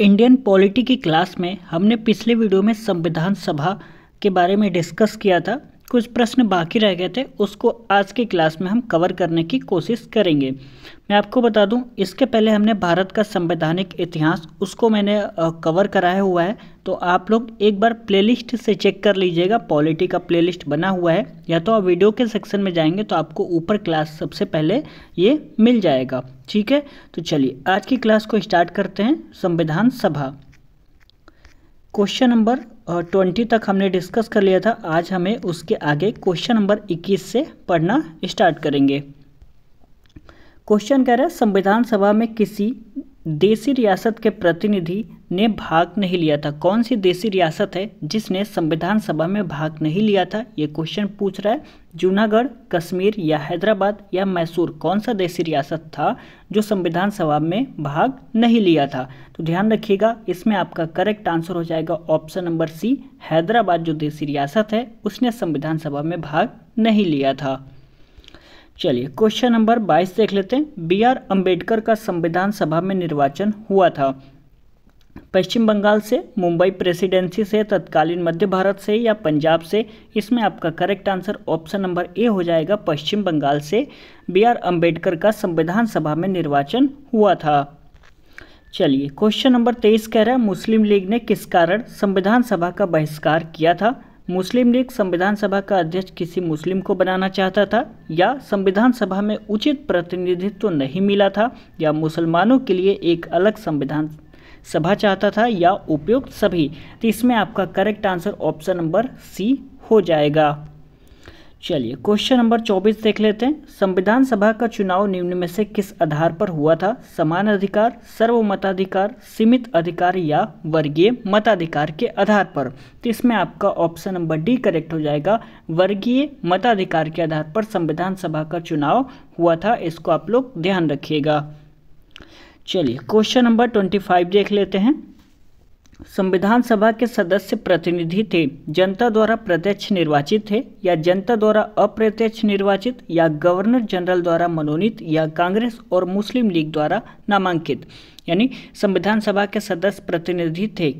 Indian polity की class में हमने पिछले वीडियो में संविधान सभा के बारे में डिस्कस किया था कुछ प्रश्न बाकी रह गए थे उसको आज की क्लास में हम कवर करने की कोशिश करेंगे मैं आपको बता दूं इसके पहले हमने भारत का संवैधानिक इतिहास उसको मैंने कवर कराया हुआ है तो आप लोग एक बार प्लेलिस्ट से चेक कर लीजिएगा पॉलिटी का प्लेलिस्ट बना हुआ है या तो आप वीडियो के सेक्शन में जाएंगे तो आपको ऊपर क्लास सबसे पहले ये मिल जाएगा ठीक है तो चलिए आज की क्लास को स्टार्ट करते हैं संविधान सभा क्वेश्चन नंबर ट्वेंटी तक हमने डिस्कस कर लिया था आज हमें उसके आगे क्वेश्चन नंबर इक्कीस से पढ़ना स्टार्ट करेंगे क्वेश्चन कह रहा है संविधान सभा में किसी देसी रियासत के प्रतिनिधि ने भाग नहीं लिया था कौन सी देसी रियासत है जिसने संविधान सभा में भाग नहीं लिया था ये क्वेश्चन पूछ रहा है जूनागढ़ कश्मीर या हैदराबाद या मैसूर कौन सा देसी रियासत था जो संविधान सभा में भाग नहीं लिया था तो ध्यान रखिएगा इसमें आपका करेक्ट आंसर हो जाएगा ऑप्शन नंबर सी हैदराबाद जो देसी रियासत है उसने संविधान सभा में भाग नहीं लिया था चलिए क्वेश्चन नंबर 22 देख लेते हैं बी आर अम्बेडकर का संविधान सभा में निर्वाचन हुआ था पश्चिम बंगाल से मुंबई प्रेसिडेंसी से तत्कालीन मध्य भारत से या पंजाब से इसमें आपका correct answer option number A हो जाएगा पश्चिम बंगाल से बी आर अम्बेडकर का संविधान सभा में निर्वाचन हुआ था चलिए क्वेश्चन नंबर तेईस कह रहा है मुस्लिम लीग ने किस कारण संविधान सभा का बहिष्कार किया था मुस्लिम लीग संविधान सभा का अध्यक्ष किसी मुस्लिम को बनाना चाहता था या संविधान सभा में उचित प्रतिनिधित्व तो नहीं मिला था या मुसलमानों के लिए एक अलग संविधान सभा चाहता था या उपयुक्त सभी तो इसमें आपका correct answer option number C हो जाएगा चलिए क्वेश्चन नंबर 24 देख लेते हैं संविधान सभा का चुनाव निम्न में से किस आधार पर हुआ था समान अधिकार सर्वमताधिकार सीमित अधिकार या वर्गीय मताधिकार के आधार पर तो इसमें आपका ऑप्शन नंबर डी करेक्ट हो जाएगा वर्गीय मताधिकार के आधार पर संविधान सभा का चुनाव हुआ था इसको आप लोग ध्यान रखिएगा चलिए क्वेश्चन नंबर ट्वेंटी फाइव देख लेते हैं संविधान सभा के सदस्य प्रतिनिधि थे जनता द्वारा प्रत्यक्ष निर्वाचित थे या जनता द्वारा अप्रत्यक्ष निर्वाचित या गवर्नर जनरल द्वारा मनोनीत या कांग्रेस और मुस्लिम लीग द्वारा नामांकित यानी संविधान सभा के सदस्य प्रतिनिधि थे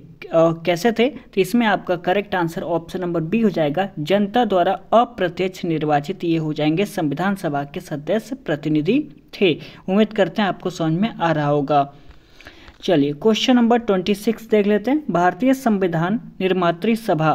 कैसे थे तो इसमें आपका correct answer option number B हो जाएगा जनता द्वारा अप्रत्यक्ष निर्वाचित ये हो जाएंगे संविधान सभा के सदस्य प्रतिनिधि थे उम्मीद करते हैं आपको समझ में आ रहा होगा चलिए क्वेश्चन नंबर ट्वेंटी सिक्स देख लेते हैं भारतीय संविधान निर्मात्री सभा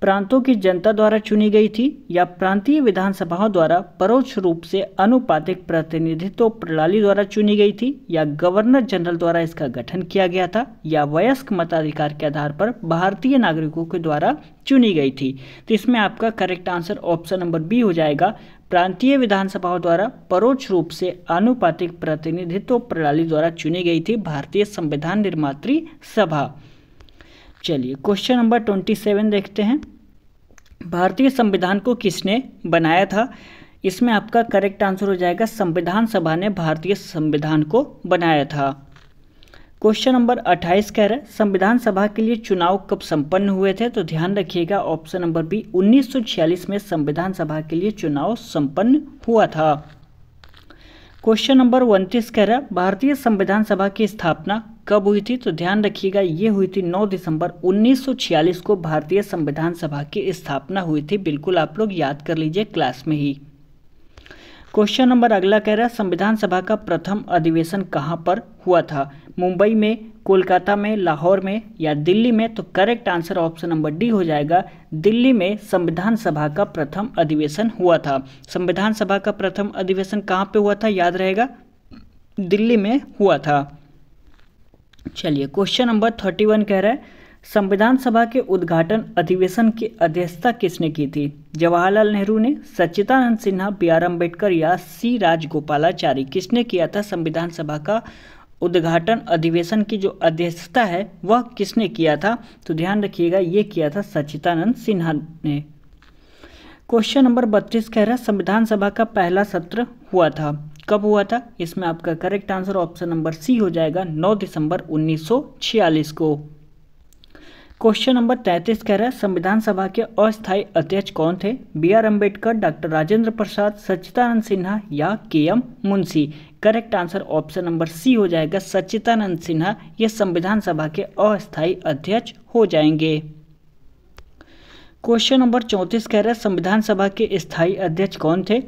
प्रांतों की जनता द्वारा चुनी गई थी या प्रांतीय विधानसभाओं द्वारा परोक्ष रूप से अनुपातिक प्रतिनिधित्व प्रणाली द्वारा चुनी गई थी या गवर्नर जनरल द्वारा इसका गठन किया गया था या वयस्क मताधिकार के आधार पर भारतीय नागरिकों के द्वारा चुनी गई थी तो इसमें आपका correct answer option number B हो जाएगा प्रांतीय विधानसभाओं द्वारा परोक्ष रूप से आनुपातिक प्रतिनिधित्व प्रणाली द्वारा चुनी गई थी भारतीय संविधान निर्मात्री सभा चलिए क्वेश्चन नंबर ट्वेंटी सेवन देखते हैं भारतीय संविधान को किसने बनाया था इसमें आपका करेक्ट आंसर हो जाएगा संविधान सभा ने भारतीय संविधान को बनाया था क्वेश्चन नंबर 28 कह रहे संविधान सभा के लिए चुनाव कब संपन्न हुए थे तो ध्यान रखिएगा ऑप्शन नंबर बी 1946 में संविधान सभा के लिए चुनाव संपन्न हुआ था क्वेश्चन नंबर उनतीस कह रहा है भारतीय संविधान सभा की स्थापना कब हुई थी तो ध्यान रखिएगा ये हुई थी 9 दिसंबर 1946 को भारतीय संविधान सभा की स्थापना हुई थी बिल्कुल आप लोग याद कर लीजिए क्लास में ही क्वेश्चन नंबर अगला कह रहा है संविधान सभा का प्रथम अधिवेशन कहाँ पर हुआ था मुंबई में कोलकाता में लाहौर में या दिल्ली में तो correct answer option number D हो जाएगा दिल्ली में संविधान सभा का प्रथम अधिवेशन हुआ था संविधान सभा का प्रथम अधिवेशन कहाँ पे हुआ था याद रहेगा दिल्ली में हुआ था चलिए क्वेश्चन नंबर थर्टी वन कह रहा है संविधान सभा के उद्घाटन अधिवेशन की अध्यक्षता किसने की थी जवाहरलाल नेहरू ने सच्चिदानंद सिन्हा बी आर अम्बेडकर या सी राजगोपालाचारी किसने किया था संविधान सभा का उद्घाटन अधिवेशन की जो अध्यक्षता है वह किसने किया था तो ध्यान रखिएगा ये किया था सच्चिदानंद सिन्हा ने क्वेश्चन नंबर बत्तीस कह रहा संविधान सभा का पहला सत्र हुआ था कब हुआ था इसमें आपका correct answer option number C हो जाएगा 9 दिसंबर 1946 को क्वेश्चन नंबर 33 कह रहा है संविधान सभा के अस्थायी अध्यक्ष कौन थे B R Ambedkar doctor Rajendra Prasad Sachchidanand Sinha या K M Munshi correct answer option number C हो जाएगा सच्चिदानंद सिन्हा ये संविधान सभा के अस्थायी अध्यक्ष हो जाएंगे क्वेश्चन नंबर चौंतीस कह रहा है संविधान सभा के स्थायी अध्यक्ष कौन थे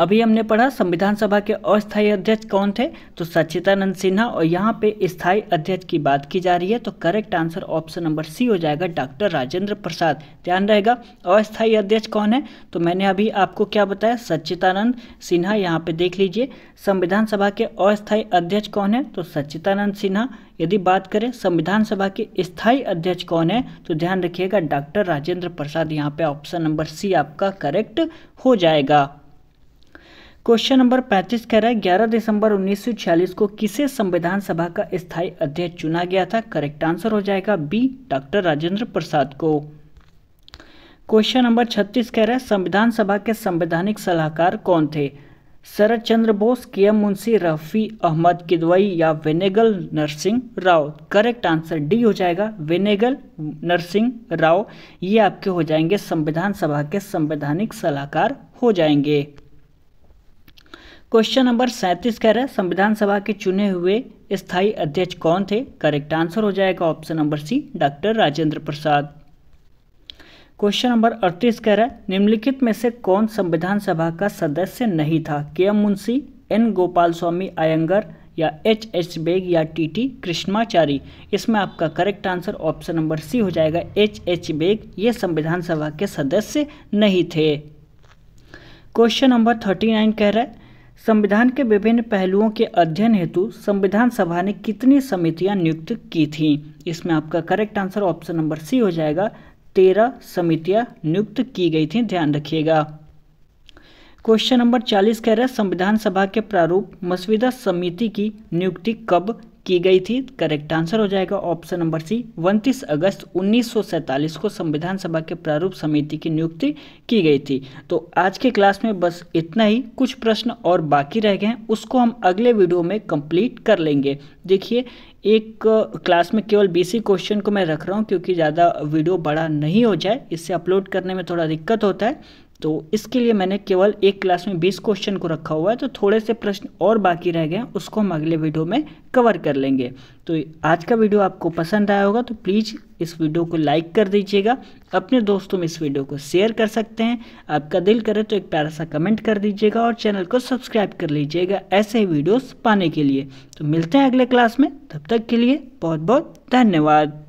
अभी हमने पढ़ा संविधान सभा के अस्थायी अध्यक्ष कौन थे तो सच्चिदानंद सिन्हा और यहाँ पे स्थायी अध्यक्ष की बात की जा रही है तो correct answer option number C हो जाएगा डॉक्टर राजेंद्र प्रसाद ध्यान रहेगा अस्थायी अध्यक्ष कौन है तो मैंने अभी आपको क्या बताया सच्चिदानंद सिन्हा यहाँ पे देख लीजिए संविधान सभा के अस्थायी अध्यक्ष कौन है तो सच्चिदानंद सिन्हा यदि बात करें संविधान सभा के स्थायी अध्यक्ष कौन है तो ध्यान रखिएगा डॉक्टर राजेंद्र प्रसाद यहाँ पे ऑप्शन नंबर सी आपका करेक्ट हो जाएगा क्वेश्चन नंबर 35 कह रहा है 11 दिसंबर 1946 को किसे संविधान सभा का स्थायी अध्यक्ष चुना गया था करेक्ट आंसर हो जाएगा बी डॉक्टर राजेंद्र प्रसाद को क्वेश्चन नंबर 36 कह रहा है संविधान सभा के संवैधानिक सलाहकार कौन थे शरद चंद्र बोस के एम मुंशी रफ़ी अहमद किदवई या Benegal Narsing Rau correct answer D हो जाएगा वेनेगल नरसिंह राव ये आपके हो जाएंगे संविधान सभा के संवैधानिक सलाहकार हो जाएंगे क्वेश्चन नंबर सैंतीस कह रहा है संविधान सभा के चुने हुए स्थायी अध्यक्ष कौन थे करेक्ट आंसर हो जाएगा option number C doctor Rajendra Prasad question number अड़तीस कह रहा है निम्नलिखित में से कौन संविधान सभा का सदस्य नहीं था K M Munshi N Gopalaswami Ayyangar या एच एच बेग या टी टी कृष्णाचारी इसमें आपका correct answer option number C हो जाएगा एच एच बेग ये संविधान सभा के सदस्य नहीं थे क्वेश्चन नंबर थर्टी नाइन कह रहा है संविधान के विभिन्न पहलुओं के अध्ययन हेतु संविधान सभा ने कितनी समितियां नियुक्त की थीं इसमें आपका correct answer option number C हो जाएगा तेरह समितियां नियुक्त की गई थीं ध्यान रखिएगा क्वेश्चन नंबर चालीस कह रहा है संविधान सभा के प्रारूप मसविदा समिति की नियुक्ति कब की गई थी करेक्ट आंसर हो जाएगा ऑप्शन नंबर सी 29 अगस्त 1947 को संविधान सभा के प्रारूप समिति की नियुक्ति की गई थी तो आज के क्लास में बस इतना ही कुछ प्रश्न और बाकी रह गए हैं उसको हम अगले वीडियो में कंप्लीट कर लेंगे देखिए एक क्लास uh, में केवल बीसी क्वेश्चन को मैं रख रहा हूँ क्योंकि ज़्यादा वीडियो बड़ा नहीं हो जाए इससे अपलोड करने में थोड़ा दिक्कत होता है तो इसके लिए मैंने केवल एक क्लास में बीस क्वेश्चन को रखा हुआ है तो थोड़े से प्रश्न और बाकी रह गए हैं उसको हम अगले वीडियो में कवर कर लेंगे तो आज का वीडियो आपको पसंद आया होगा तो प्लीज़ इस वीडियो को लाइक कर दीजिएगा अपने दोस्तों में इस वीडियो को शेयर कर सकते हैं आपका दिल करे तो एक प्यारा सा कमेंट कर दीजिएगा और चैनल को सब्सक्राइब कर लीजिएगा ऐसे ही वीडियोज पाने के लिए तो मिलते हैं अगले क्लास में तब तक के लिए बहुत बहुत धन्यवाद